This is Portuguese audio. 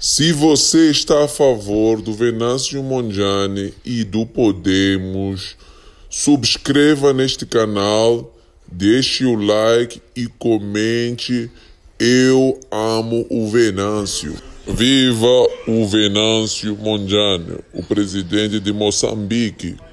Se você está a favor do Venâncio Monjane e do Podemos, subscreva neste canal, deixe o like e comente. Eu amo o Venâncio. Viva o Venâncio Monjane, o presidente de Moçambique.